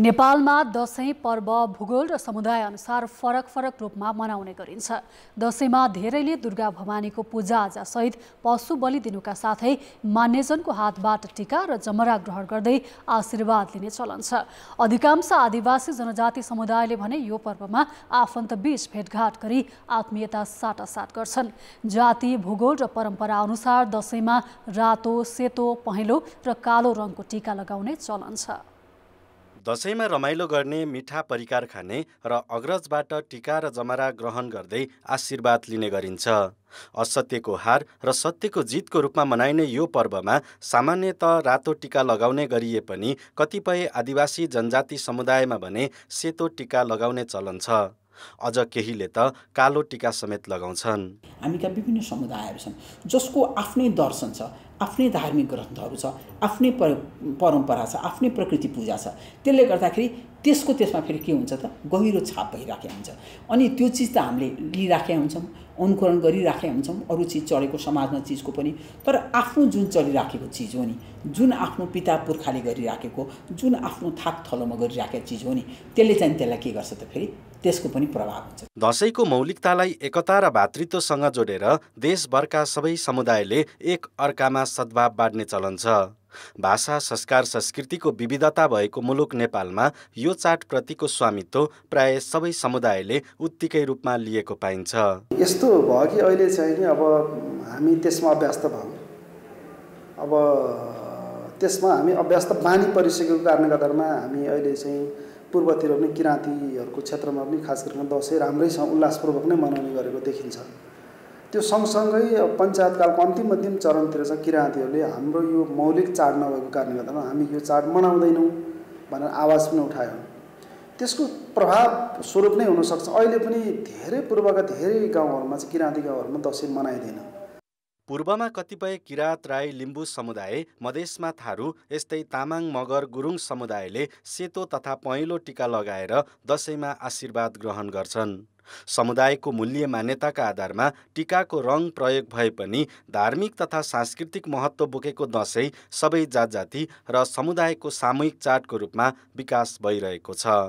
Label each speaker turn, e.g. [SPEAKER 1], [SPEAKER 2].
[SPEAKER 1] नेपालमा दसैँ पर्व भूगोल र समुदायअनुसार फरक फरक रूपमा मनाउने गरिन्छ दसैँमा धेरैले दुर्गा भवानीको पूजाआजासहित पशु बलि दिनुका साथै मान्यजनको हातबाट टिका र जमरा ग्रहण गर्दै आशीर्वाद लिने चलन छ अधिकांश आदिवासी जनजाति समुदायले भने यो पर्वमा आफन्तबीच भेटघाट गरी आत्मीयता साटासाट गर्छन् जाति भूगोल र परम्परा अनुसार दसैँमा रातो सेतो पहेँलो र कालो रङको टिका लगाउने चलन छ
[SPEAKER 2] दसैँमा रमाइलो गर्ने मिठा परिकार खाने र अग्रजबाट टिका र जमरा ग्रहण गर्दै आशीर्वाद लिने गरिन्छ असत्यको हार र सत्यको जितको रूपमा मनाइने यो पर्वमा सामान्यत रातो टिका लगाउने गरिए पनि कतिपय आदिवासी जनजाति समुदायमा भने सेतो टिका लगाउने चलन छ अझ केहीले त कालो
[SPEAKER 3] टिका समेत लगाउँछन् हामीका विभिन्न समुदायहरू छन् जसको आफ्नै दर्शन छ आफ्नै धार्मिक ग्रन्थहरू छ आफ्नै पर परम्परा छ आफ्नै प्रकृति पूजा छ त्यसले गर्दाखेरि त्यसको त्यसमा फेरि के हुन्छ त गहिरो छाप भइराखेको हुन्छ अनि त्यो चिज त हामीले लिइराखेका हुन्छौँ अनुकरण गरिराखेका हुन्छौँ अरू चिज चढेको समाजमा चिजको पनि तर आफ्नो जुन चलिराखेको चिज हो नि जुन आफ्नो पिता पुर्खाले गरिराखेको जुन आफ्नो थाक थलोमा गरिराखेको चिज हो नि त्यसले चाहिँ त्यसलाई के गर्छ त फेरि त्यसको पनि प्रभाव हुन्छ
[SPEAKER 2] दसैँको मौलिकतालाई एकता र भातृत्वसँग जोडेर देशभरका सबै समुदायले एक अर्कामा सद्भाव बाँड्ने चलन छ भाषा संस्कार संस्कृतिको विविधता भएको मुलुक नेपालमा यो चाडप्रतिको स्वामित्व प्राय सबै समुदायले उत्तिकै रूपमा लिएको पाइन्छ
[SPEAKER 4] यस्तो भयो कि अहिले चाहिँ नि अब हामी त्यसमा अभ्यस्त भयौँ अब त्यसमा हामी अभ्यस्त बानी परिसकेको कारणले गर्दामा हामी अहिले चाहिँ पूर्वतिर पनि किराँतीहरूको क्षेत्रमा पनि खास गरिकन दसैँ राम्रैसँग उल्लासपूर्वक नै मनाउने गरेको देखिन्छ त्यो सँगसँगै पञ्चायतकालको अन्तिम अन्तिम चरणतिर चाहिँ किराँतीहरूले हाम्रो यो मौलिक चाड नभएको कारणले गर्दा हामी यो चाड मनाउँदैनौँ भनेर आवाज पनि उठायो त्यसको प्रभाव स्वरूप नै हुनसक्छ अहिले पनि धेरै पूर्वका धेरै गाउँहरूमा चाहिँ किराँती गाउँहरूमा दसैँ मनाइँदैन
[SPEAKER 2] पूर्वमा कतिपय किराँत राई लिम्बू समुदाय मधेसमा थारू यस्तै तामाङ मगर गुरुङ समुदायले सेतो तथा पहेँलो टिका लगाएर दसैँमा आशीर्वाद ग्रहण गर्छन् समुदायको मूल्य मान्यताका आधारमा टिकाको रङ प्रयोग भए पनि धार्मिक तथा सांस्कृतिक महत्त्व बोकेको दसैँ सबै जात जाति र समुदायको सामूहिक चाडको रूपमा विकास भइरहेको छ